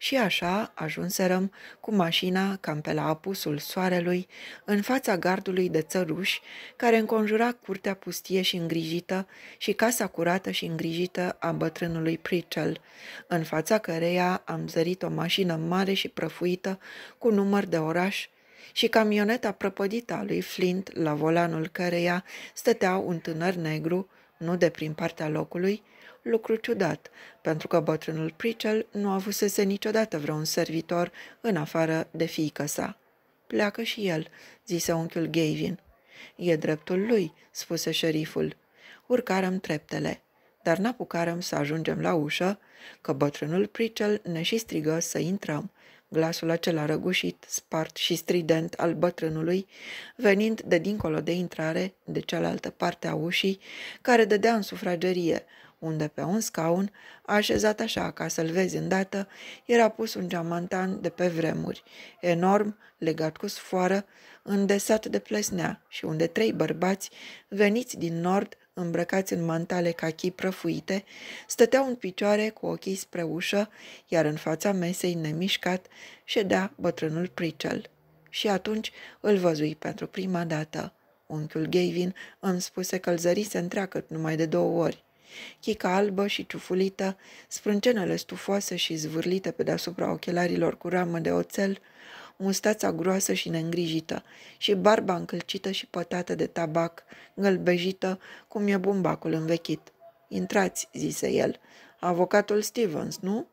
și așa ajunserăm cu mașina cam pe la apusul soarelui în fața gardului de țăruși care înconjura curtea pustie și îngrijită și casa curată și îngrijită a bătrânului Pritchell, în fața căreia am zărit o mașină mare și prăfuită cu număr de oraș și camioneta prăpădită a lui Flint, la volanul căreia stătea un tânăr negru, nu de prin partea locului, lucru ciudat, pentru că bătrânul Pricel nu avusese niciodată vreun servitor în afară de fiică sa. Pleacă și el, zise unchiul Gavin. E dreptul lui, spuse șeriful. Urcarăm treptele, dar n-apucarăm să ajungem la ușă, că bătrânul Pricel ne și strigă să intrăm. Glasul acela răgușit, spart și strident al bătrânului, venind de dincolo de intrare, de cealaltă parte a ușii, care dădea în sufragerie, unde pe un scaun, așezat așa ca să-l vezi îndată, era pus un geamantan de pe vremuri, enorm, legat cu sfoară, îndesat de plesnea și unde trei bărbați, veniți din nord, îmbrăcați în mantale cachi prăfuite, stăteau în picioare cu ochii spre ușă, iar în fața mesei, nemișcat, ședea bătrânul Pricel. Și atunci îl văzui pentru prima dată. Unchiul Gavin îmi spuse că îl zărise întreagăt numai de două ori chica albă și ciufulită, sprâncenele stufoase și zvârlită pe deasupra ochelarilor cu ramă de oțel, mustața groasă și neîngrijită și barba încălcită și pătată de tabac, gălbejită, cum e bumbacul învechit. Intrați, zise el. Avocatul Stevens, nu?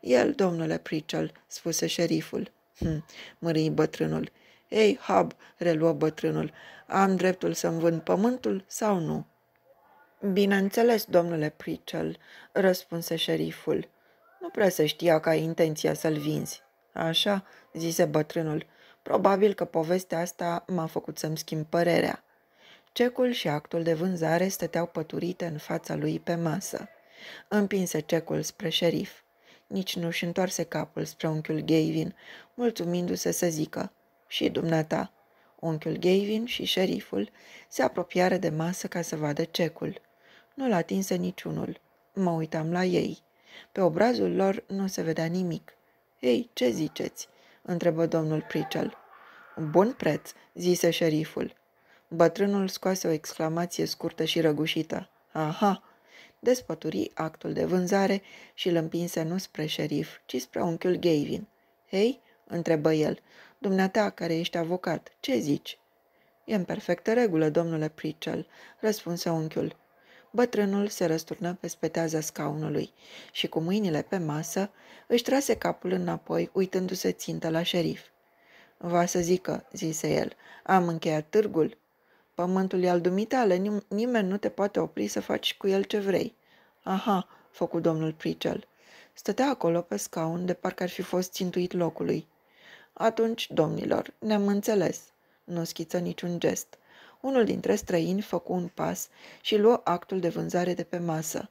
El, domnule Pritchell, spuse șeriful. Hm, mârii bătrânul. Ei, Hub, reluă bătrânul, am dreptul să-mi vând pământul sau nu? Bineînțeles, domnule Pritchell, răspunse șeriful. Nu prea se știa că ai intenția să-l vinzi. Așa, zise bătrânul. Probabil că povestea asta m-a făcut să-mi schimb părerea. Cecul și actul de vânzare stăteau păturite în fața lui pe masă. Împinse cecul spre șerif. Nici nu și întoarse capul spre unchiul Gavin, mulțumindu-se să zică, și dumneata. Unchiul Gavin și șeriful se apropiară de masă ca să vadă cecul. Nu-l atinse niciunul. Mă uitam la ei. Pe obrazul lor nu se vedea nimic. Ei, ce ziceți?" întrebă domnul Pritchell. Bun preț," zise șeriful. Bătrânul scoase o exclamație scurtă și răgușită. Aha! Despături actul de vânzare și îl împinse nu spre șerif, ci spre unchiul Gavin. Hei?" întrebă el. Dumneata, care ești avocat, ce zici?" E în perfectă regulă, domnule Pritchell," răspunse unchiul bătrânul se răsturnă pe speteaza scaunului și cu mâinile pe masă își trase capul înapoi, uitându-se țintă la șerif. Va să zică, zise el, am încheiat târgul. Pământul e al dumitale, nim- nimeni nu te poate opri să faci cu el ce vrei. Aha, făcu domnul Pricel. Stătea acolo pe scaun de parcă ar fi fost țintuit locului. Atunci, domnilor, ne-am înțeles. Nu schiță niciun gest unul dintre străini făcu un pas și luă actul de vânzare de pe masă.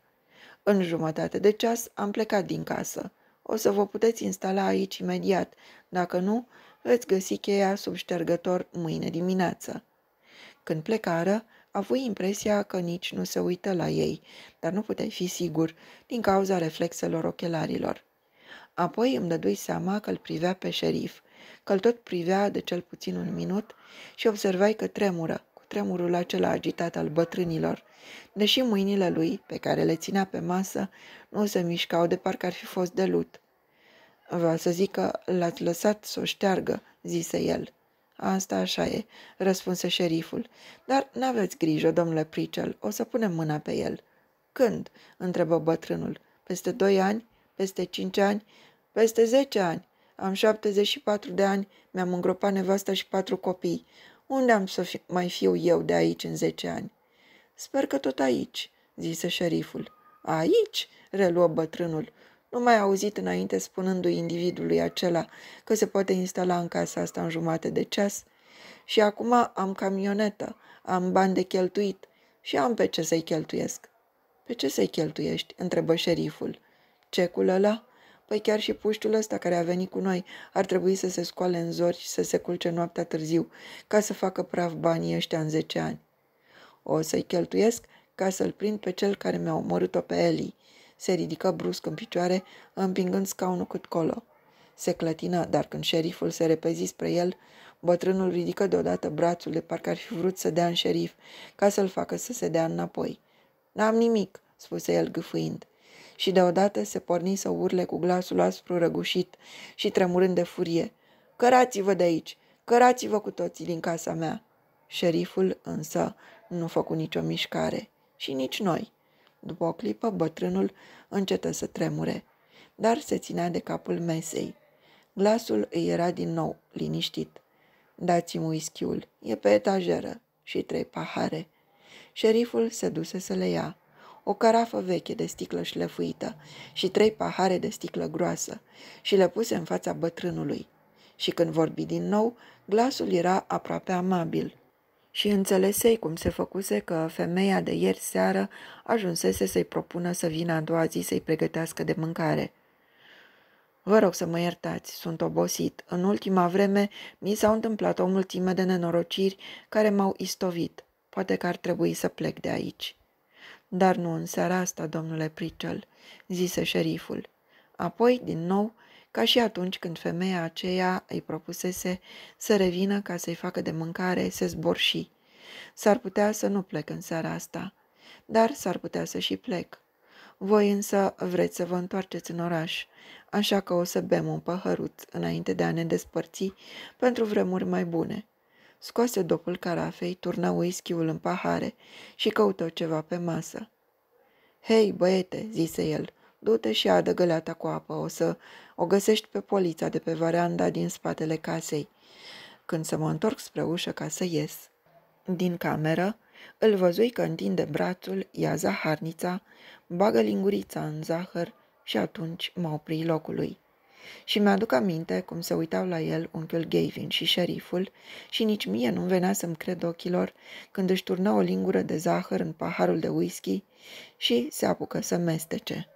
În jumătate de ceas am plecat din casă. O să vă puteți instala aici imediat. Dacă nu, veți găsi cheia sub ștergător mâine dimineață. Când plecară, avui impresia că nici nu se uită la ei, dar nu puteai fi sigur, din cauza reflexelor ochelarilor. Apoi îmi dădui seama că îl privea pe șerif, că îl tot privea de cel puțin un minut și observai că tremură tremurul acela agitat al bătrânilor, deși mâinile lui, pe care le ținea pe masă, nu se mișcau de parcă ar fi fost de lut. Vă să zic că l-ați lăsat să o șteargă, zise el. Asta așa e, răspunse șeriful. Dar n-aveți grijă, domnule Pricel, o să punem mâna pe el. Când? întrebă bătrânul. Peste doi ani? Peste cinci ani? Peste zece ani? Am 74 de ani, mi-am îngropat nevasta și patru copii. Unde am să fi, mai fiu eu de aici în zece ani? Sper că tot aici, zise șeriful. Aici? reluă bătrânul. Nu mai auzit înainte spunându-i individului acela că se poate instala în casa asta în jumate de ceas. Și acum am camionetă, am bani de cheltuit și am pe ce să-i cheltuiesc. Pe ce să-i cheltuiești? întrebă șeriful. Cecul ăla? Păi chiar și puștul ăsta care a venit cu noi ar trebui să se scoale în zori și să se culce noaptea târziu, ca să facă praf banii ăștia în zece ani. O să-i cheltuiesc ca să-l prind pe cel care mi-a omorât-o pe Eli. Se ridică brusc în picioare, împingând scaunul cât colo. Se clătină, dar când șeriful se repezi spre el, bătrânul ridică deodată brațul de parcă ar fi vrut să dea în șerif, ca să-l facă să se dea înapoi. N-am nimic, spuse el gâfâind și deodată se porni să urle cu glasul aspru răgușit și tremurând de furie. Cărați-vă de aici! Cărați-vă cu toții din casa mea!" Șeriful însă nu făcu nicio mișcare și nici noi. După o clipă, bătrânul încetă să tremure, dar se ținea de capul mesei. Glasul îi era din nou liniștit. Dați-mi whisky-ul, e pe etajeră și trei pahare. Șeriful se duse să le ia o carafă veche de sticlă șlefuită și trei pahare de sticlă groasă și le puse în fața bătrânului. Și când vorbi din nou, glasul era aproape amabil. Și înțelesei cum se făcuse că femeia de ieri seară ajunsese să-i propună să vină a doua zi să-i pregătească de mâncare. Vă rog să mă iertați, sunt obosit. În ultima vreme mi s-au întâmplat o mulțime de nenorociri care m-au istovit. Poate că ar trebui să plec de aici. Dar nu în seara asta, domnule Pritchell, zise șeriful. Apoi, din nou, ca și atunci când femeia aceea îi propusese să revină ca să-i facă de mâncare, se zborși. S-ar putea să nu plec în seara asta, dar s-ar putea să și plec. Voi însă vreți să vă întoarceți în oraș, așa că o să bem un păhăruț înainte de a ne despărți pentru vremuri mai bune scoase dopul carafei, turna whisky-ul în pahare și căută ceva pe masă. Hei, băiete, zise el, du-te și adă găleata cu apă, o să o găsești pe polița de pe varanda din spatele casei. Când să mă întorc spre ușă ca să ies din cameră, îl văzui că întinde brațul, ia zaharnița, bagă lingurița în zahăr și atunci mă opri locului și mi-aduc aminte cum se uitau la el unchiul Gavin și șeriful și nici mie nu venea să-mi cred ochilor când își turna o lingură de zahăr în paharul de whisky și se apucă să mestece.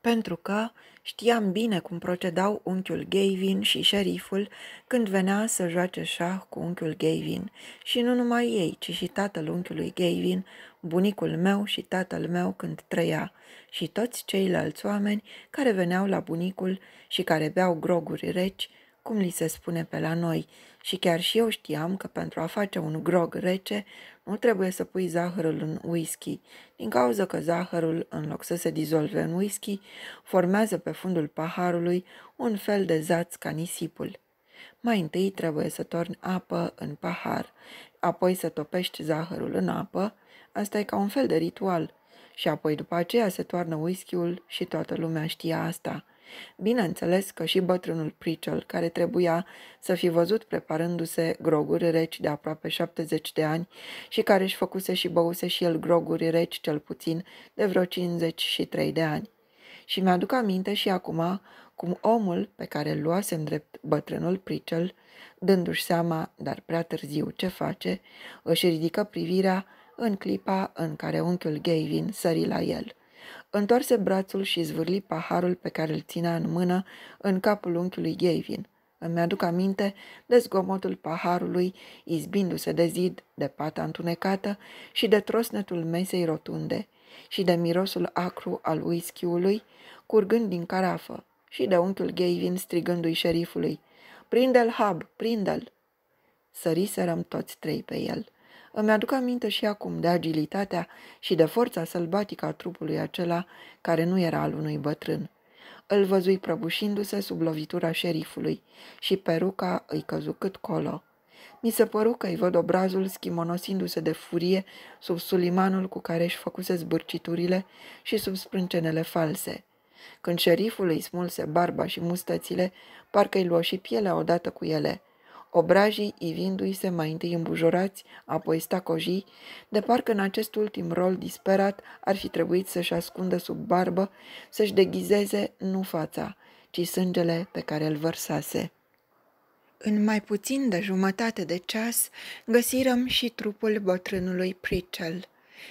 Pentru că Știam bine cum procedau unchiul Gavin și șeriful când venea să joace șah cu unchiul Gavin și nu numai ei, ci și tatăl unchiului Gavin, bunicul meu și tatăl meu când trăia și toți ceilalți oameni care veneau la bunicul și care beau groguri reci cum li se spune pe la noi, și chiar și eu știam că pentru a face un grog rece nu trebuie să pui zahărul în whisky, din cauza că zahărul, în loc să se dizolve în whisky, formează pe fundul paharului un fel de zaț ca nisipul. Mai întâi trebuie să torni apă în pahar, apoi să topești zahărul în apă, asta e ca un fel de ritual, și apoi după aceea se toarnă whisky-ul și toată lumea știa asta – Bineînțeles că și bătrânul Pricel, care trebuia să fi văzut preparându-se groguri reci de aproape 70 de ani și care își făcuse și băuse și el groguri reci cel puțin de vreo 53 de ani. Și mi-aduc aminte și acum cum omul pe care îl luasem drept bătrânul Pricel, dându-și seama, dar prea târziu ce face, își ridică privirea în clipa în care unchiul Gavin sări la el – Întoarse brațul și zvârli paharul pe care îl ținea în mână în capul unchiului Gavin. Îmi aduc aminte de zgomotul paharului izbindu-se de zid, de pata întunecată și de trosnetul mesei rotunde și de mirosul acru al whisky-ului curgând din carafă și de unchiul Gavin strigându-i șerifului Prinde-l, Hub, prinde-l! Săriserăm toți trei pe el. Îmi aduc aminte și acum de agilitatea și de forța sălbatică a trupului acela care nu era al unui bătrân. Îl văzui prăbușindu-se sub lovitura șerifului și peruca îi căzu cât colo. Mi se păru că îi văd obrazul schimonosindu-se de furie sub sulimanul cu care își făcuse zbârciturile și sub sprâncenele false. Când șeriful îi smulse barba și mustățile, parcă îi luă și pielea odată cu ele – Obrajii, ivindu-i se mai întâi îmbujorați, apoi stacojii, de parcă în acest ultim rol disperat ar fi trebuit să-și ascundă sub barbă, să-și deghizeze nu fața, ci sângele pe care îl vărsase. În mai puțin de jumătate de ceas găsirăm și trupul bătrânului Pritchell.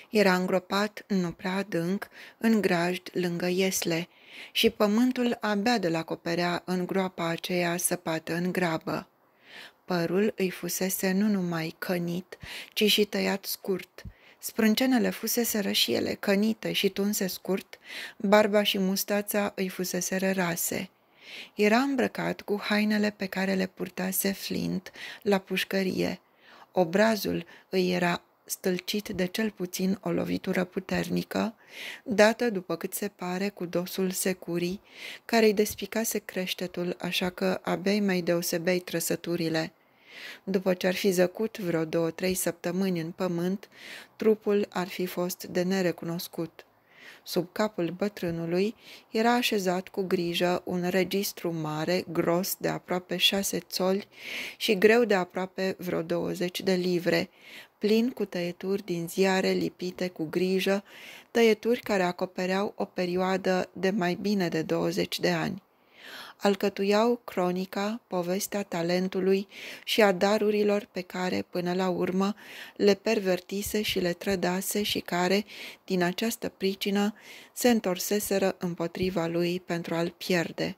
Era îngropat, nu prea adânc, în grajd lângă Iesle, și pământul abia de la coperea în groapa aceea săpată în grabă. Părul îi fusese nu numai cănit, ci și tăiat scurt. Sprâncenele fusese rășiele, cănite și tunse scurt, barba și mustața îi fusese rase. Era îmbrăcat cu hainele pe care le purtase Flint la pușcărie. Obrazul îi era stâlcit de cel puțin o lovitură puternică, dată, după cât se pare, cu dosul securii, care îi despicase creștetul, așa că abia mai deosebei trăsăturile. După ce ar fi zăcut vreo două-trei săptămâni în pământ, trupul ar fi fost de nerecunoscut. Sub capul bătrânului era așezat cu grijă un registru mare, gros de aproape șase țoli și greu de aproape vreo 20 de livre, plin cu tăieturi din ziare lipite cu grijă, tăieturi care acopereau o perioadă de mai bine de 20 de ani alcătuiau cronica, povestea talentului și a darurilor pe care, până la urmă, le pervertise și le trădase și care, din această pricină, se întorseseră împotriva lui pentru a-l pierde.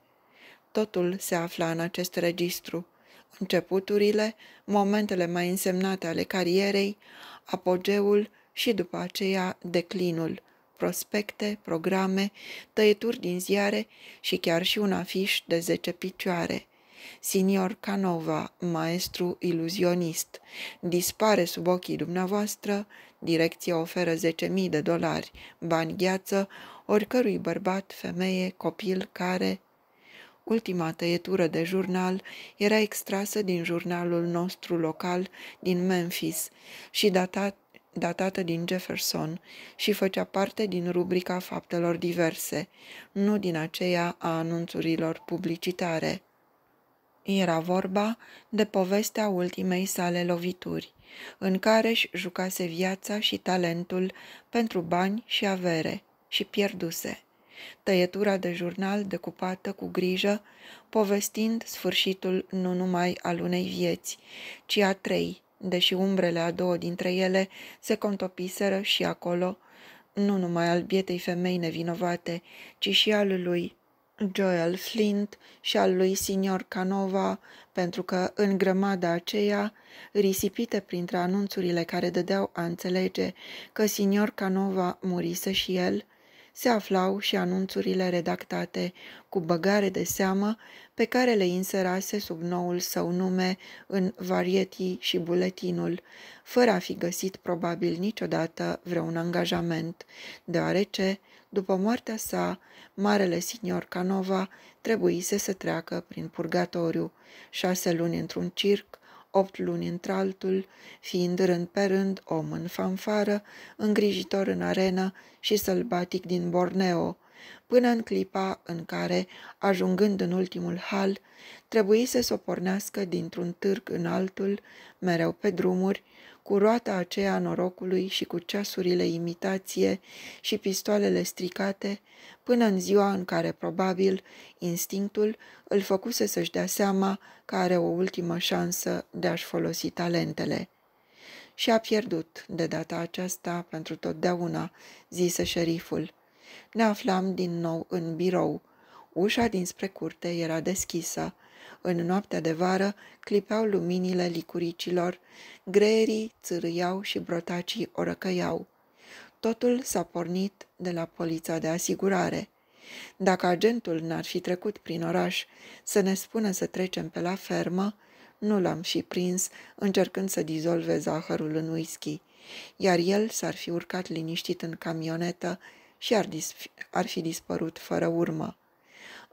Totul se afla în acest registru. Începuturile, momentele mai însemnate ale carierei, apogeul și după aceea declinul – prospecte, programe, tăieturi din ziare și chiar și un afiș de zece picioare. Signor Canova, maestru iluzionist, dispare sub ochii dumneavoastră, direcția oferă 10.000 de dolari, bani gheață, oricărui bărbat, femeie, copil care... Ultima tăietură de jurnal era extrasă din jurnalul nostru local din Memphis și datat datată din Jefferson și făcea parte din rubrica faptelor diverse, nu din aceea a anunțurilor publicitare. Era vorba de povestea ultimei sale lovituri, în care își jucase viața și talentul pentru bani și avere și pierduse. Tăietura de jurnal decupată cu grijă, povestind sfârșitul nu numai al unei vieți, ci a trei, deși umbrele a două dintre ele se contopiseră și acolo, nu numai al bietei femei nevinovate, ci și al lui Joel Flint și al lui Signor Canova, pentru că în grămada aceea, risipite printre anunțurile care dădeau a înțelege că Signor Canova murise și el, se aflau și anunțurile redactate cu băgare de seamă pe care le inserase sub noul său nume în varietii și buletinul, fără a fi găsit probabil niciodată vreun angajament, deoarece, după moartea sa, marele signor Canova trebuise să treacă prin purgatoriu, șase luni într-un circ, opt luni într-altul, fiind rând pe rând om în fanfară, îngrijitor în arenă și sălbatic din Borneo, până în clipa în care, ajungând în ultimul hal, trebuise să o pornească dintr-un târg în altul, mereu pe drumuri, cu roata aceea norocului și cu ceasurile imitație și pistoalele stricate, până în ziua în care probabil instinctul îl făcuse să-și dea seama că are o ultimă șansă de a-și folosi talentele. Și a pierdut de data aceasta pentru totdeauna, zise șeriful ne aflam din nou în birou. Ușa dinspre curte era deschisă. În noaptea de vară clipeau luminile licuricilor, greierii țârâiau și brotacii orăcăiau. Totul s-a pornit de la polița de asigurare. Dacă agentul n-ar fi trecut prin oraș să ne spună să trecem pe la fermă, nu l-am fi prins încercând să dizolve zahărul în whisky, iar el s-ar fi urcat liniștit în camionetă și ar, ar fi dispărut fără urmă.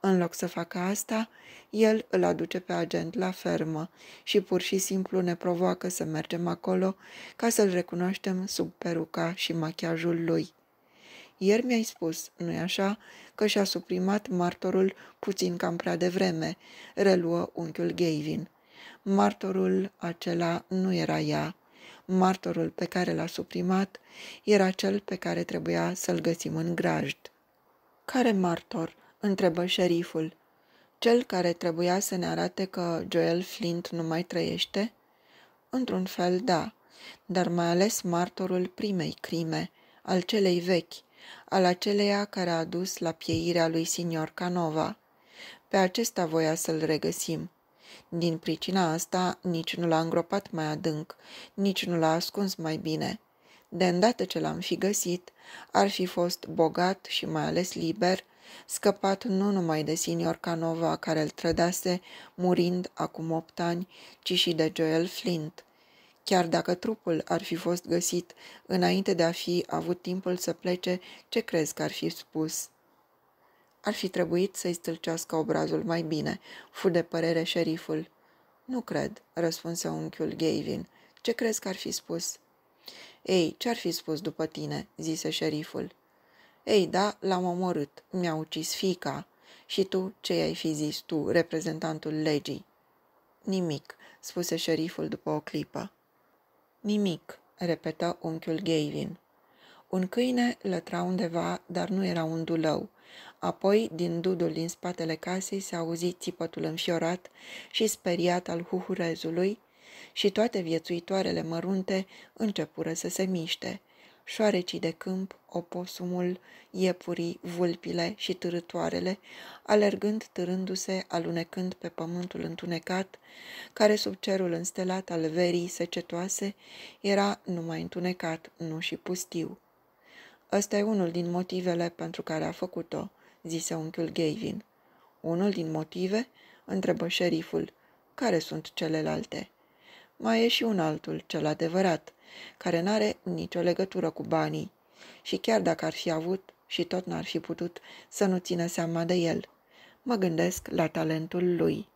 În loc să facă asta, el îl aduce pe agent la fermă și pur și simplu ne provoacă să mergem acolo ca să-l recunoaștem sub peruca și machiajul lui. Ieri mi-ai spus, nu-i așa, că și-a suprimat martorul puțin cam prea devreme, reluă unchiul Gavin. Martorul acela nu era ea, martorul pe care l-a suprimat era cel pe care trebuia să-l găsim în grajd. Care martor?" întrebă șeriful. Cel care trebuia să ne arate că Joel Flint nu mai trăiește?" Într-un fel, da, dar mai ales martorul primei crime, al celei vechi, al aceleia care a dus la pieirea lui signor Canova. Pe acesta voia să-l regăsim. Din pricina asta, nici nu l-a îngropat mai adânc, nici nu l-a ascuns mai bine. De îndată ce l-am fi găsit, ar fi fost bogat și mai ales liber, scăpat nu numai de senior Canova, care îl trădase, murind acum opt ani, ci și de Joel Flint. Chiar dacă trupul ar fi fost găsit înainte de a fi avut timpul să plece, ce crezi că ar fi spus?" Ar fi trebuit să-i stâlcească obrazul mai bine, fu de părere șeriful. Nu cred, răspunse unchiul Gavin. Ce crezi că ar fi spus? Ei, ce-ar fi spus după tine?" zise șeriful. Ei, da, l-am omorât. Mi-a ucis fica. Și tu, ce ai fi zis tu, reprezentantul legii?" Nimic," spuse șeriful după o clipă. Nimic," repetă unchiul Gavin. Un câine lătra undeva, dar nu era un dulău. Apoi, din dudul din spatele casei, se auzi țipătul înfiorat și speriat al huhurezului și toate viețuitoarele mărunte începură să se miște. Șoarecii de câmp, oposumul, iepurii, vulpile și târătoarele, alergând, târându-se, alunecând pe pământul întunecat, care sub cerul înstelat al verii secetoase era numai întunecat, nu și pustiu. Ăsta e unul din motivele pentru care a făcut-o zise unchiul Gavin. Unul din motive? întrebă șeriful. Care sunt celelalte? Mai e și un altul, cel adevărat, care n-are nicio legătură cu banii. Și chiar dacă ar fi avut, și tot n-ar fi putut să nu țină seama de el. Mă gândesc la talentul lui.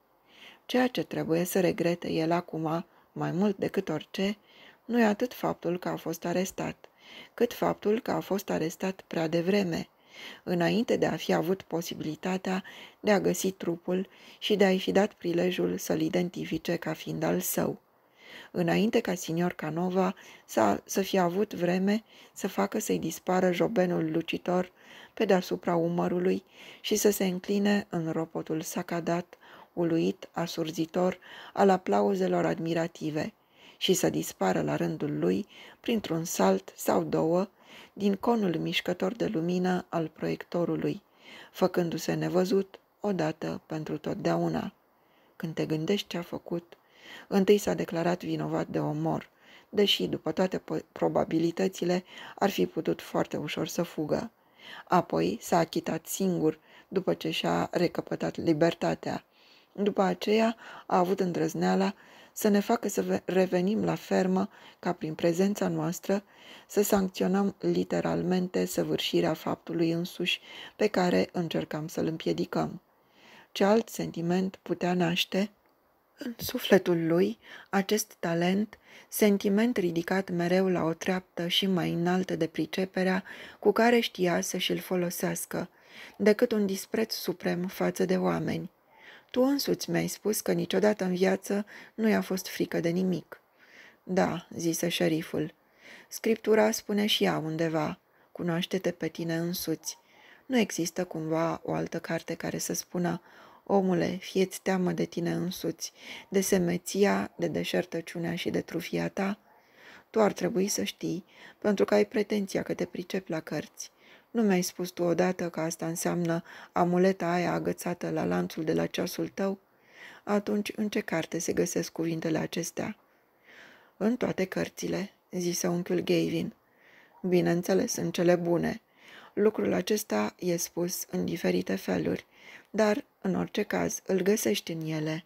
Ceea ce trebuie să regrete el acum, mai mult decât orice, nu e atât faptul că a fost arestat, cât faptul că a fost arestat prea devreme, înainte de a fi avut posibilitatea de a găsi trupul și de a-i fi dat prilejul să-l identifice ca fiind al său, înainte ca signor Canova să, să fie avut vreme să facă să-i dispară jobenul lucitor pe deasupra umărului și să se încline în ropotul sacadat, uluit, asurzitor, al aplauzelor admirative – și să dispară la rândul lui printr-un salt sau două din conul mișcător de lumină al proiectorului, făcându-se nevăzut odată pentru totdeauna. Când te gândești ce a făcut, întâi s-a declarat vinovat de omor, deși, după toate probabilitățile, ar fi putut foarte ușor să fugă. Apoi s-a achitat singur, după ce și-a recăpătat libertatea. După aceea a avut îndrăzneala să ne facă să revenim la fermă ca prin prezența noastră să sancționăm literalmente săvârșirea faptului însuși pe care încercam să-l împiedicăm. Ce alt sentiment putea naște? În sufletul lui, acest talent, sentiment ridicat mereu la o treaptă și mai înaltă de priceperea cu care știa să și-l folosească, decât un dispreț suprem față de oameni. Tu însuți mi-ai spus că niciodată în viață nu i-a fost frică de nimic. Da, zise șeriful. Scriptura spune și ea undeva, cunoaște-te pe tine însuți. Nu există cumva o altă carte care să spună, omule, fieți teamă de tine însuți, de semeția, de deșertăciunea și de trufia ta? Tu ar trebui să știi, pentru că ai pretenția că te pricepi la cărți. Nu mi-ai spus tu odată că asta înseamnă amuleta aia agățată la lanțul de la ceasul tău? Atunci, în ce carte se găsesc cuvintele acestea? În toate cărțile, zise unchiul Gavin. Bineînțeles, în cele bune. Lucrul acesta e spus în diferite feluri, dar, în orice caz, îl găsești în ele.